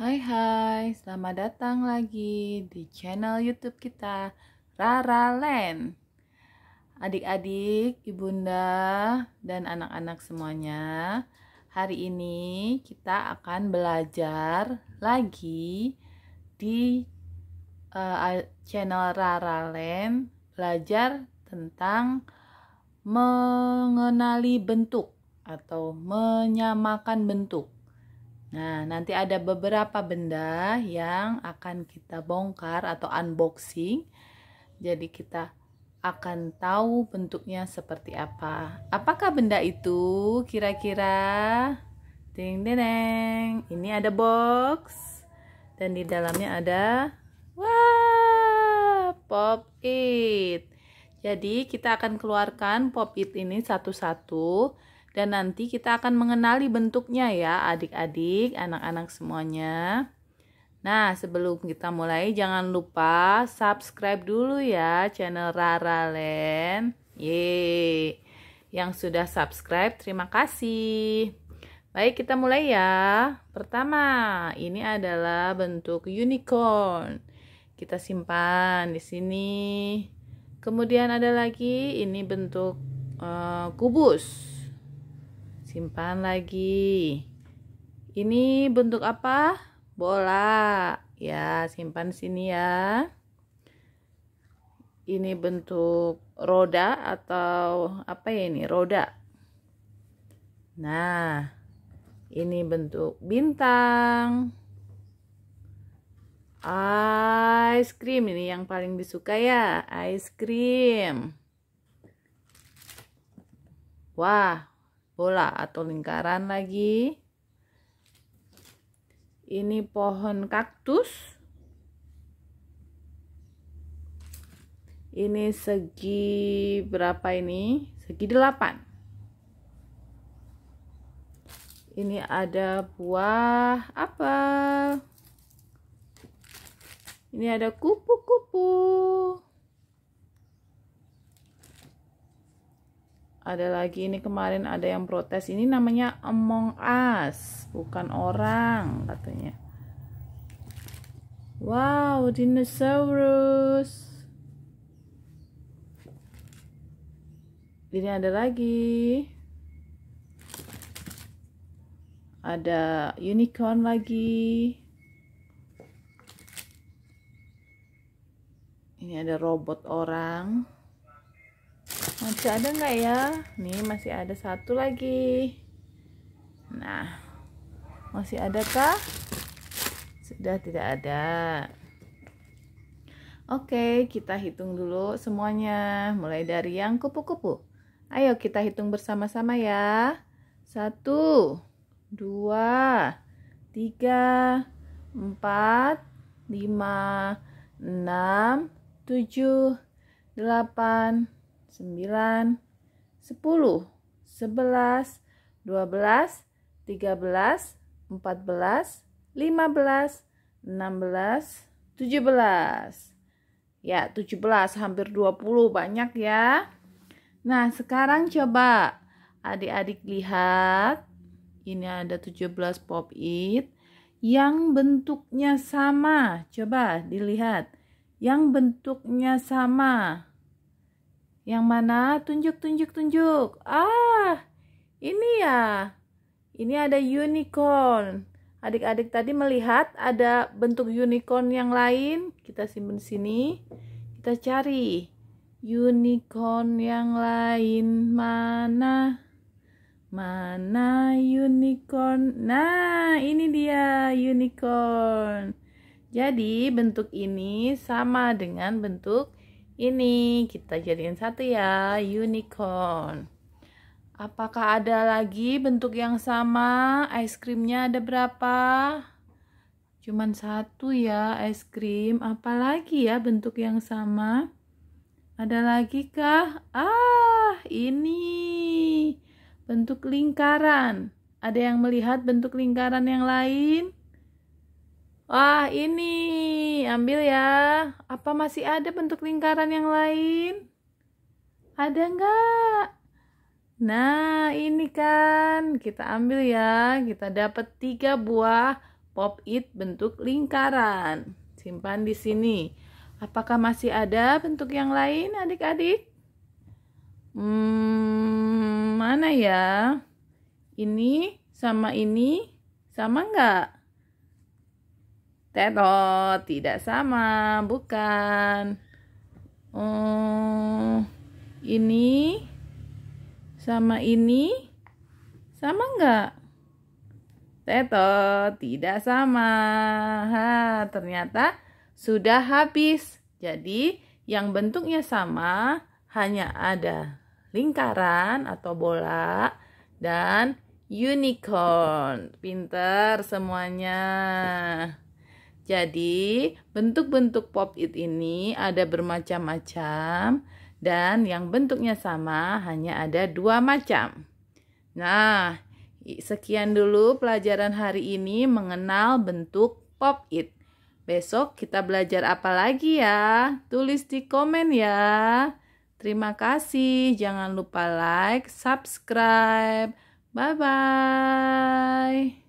Hai hai, selamat datang lagi di channel YouTube kita Rara Land. Adik-adik, ibunda dan anak-anak semuanya, hari ini kita akan belajar lagi di uh, channel Rara Land belajar tentang mengenali bentuk atau menyamakan bentuk. Nah, nanti ada beberapa benda yang akan kita bongkar atau unboxing. Jadi kita akan tahu bentuknya seperti apa. Apakah benda itu kira-kira? Ding deneng. Ini ada box dan di dalamnya ada wah, pop it. Jadi kita akan keluarkan pop it ini satu-satu dan nanti kita akan mengenali bentuknya ya adik-adik, anak-anak semuanya. Nah, sebelum kita mulai jangan lupa subscribe dulu ya channel Rara Len. Yeay. Yang sudah subscribe, terima kasih. Baik, kita mulai ya. Pertama, ini adalah bentuk unicorn. Kita simpan di sini. Kemudian ada lagi ini bentuk uh, kubus simpan lagi ini bentuk apa bola ya simpan sini ya ini bentuk roda atau apa ya ini roda nah ini bentuk bintang ice cream ini yang paling disuka ya ice cream wah bola atau lingkaran lagi. Ini pohon kaktus. Ini segi berapa ini? Segi delapan. Ini ada buah apa? Ini ada kupu-kupu. ada lagi ini kemarin ada yang protes ini namanya among us bukan orang katanya wow dinosaurus ini ada lagi ada unicorn lagi ini ada robot orang masih ada nggak ya nih masih ada satu lagi nah masih ada kah? sudah tidak ada Oke, kita hitung dulu semuanya. Mulai dari yang kupu-kupu. Ayo kita hitung bersama-sama ya. Satu, dua, tiga, empat, lima, enam, tujuh, delapan, 9, 10, 11, 12, 13, 14, 15, 16, 17. Ya, 17 hampir 20 banyak ya. Nah, sekarang coba adik-adik lihat ini ada 17 pop it yang bentuknya sama. Coba dilihat. Yang bentuknya sama. Yang mana? Tunjuk, tunjuk, tunjuk. Ah, ini ya. Ini ada unicorn. Adik-adik tadi melihat ada bentuk unicorn yang lain. Kita simpen sini. Kita cari unicorn yang lain mana? Mana unicorn? Nah, ini dia unicorn. Jadi, bentuk ini sama dengan bentuk ini kita jadikan satu ya unicorn apakah ada lagi bentuk yang sama es krimnya ada berapa cuman satu ya es krim apalagi ya bentuk yang sama ada lagi kah ah ini bentuk lingkaran ada yang melihat bentuk lingkaran yang lain Wah, ini ambil ya. Apa masih ada bentuk lingkaran yang lain? Ada nggak? Nah, ini kan kita ambil ya. Kita dapat tiga buah pop it bentuk lingkaran. Simpan di sini. Apakah masih ada bentuk yang lain, adik-adik? Hmm, mana ya? Ini sama ini sama nggak? Teto tidak sama, bukan. Oh, ini sama ini sama enggak? Teto tidak sama. Ha, ternyata sudah habis. Jadi, yang bentuknya sama hanya ada lingkaran atau bola dan unicorn. Pinter semuanya. Jadi, bentuk-bentuk pop it ini ada bermacam-macam dan yang bentuknya sama hanya ada dua macam. Nah, sekian dulu pelajaran hari ini mengenal bentuk pop it. Besok kita belajar apa lagi ya? Tulis di komen ya. Terima kasih. Jangan lupa like, subscribe. Bye bye.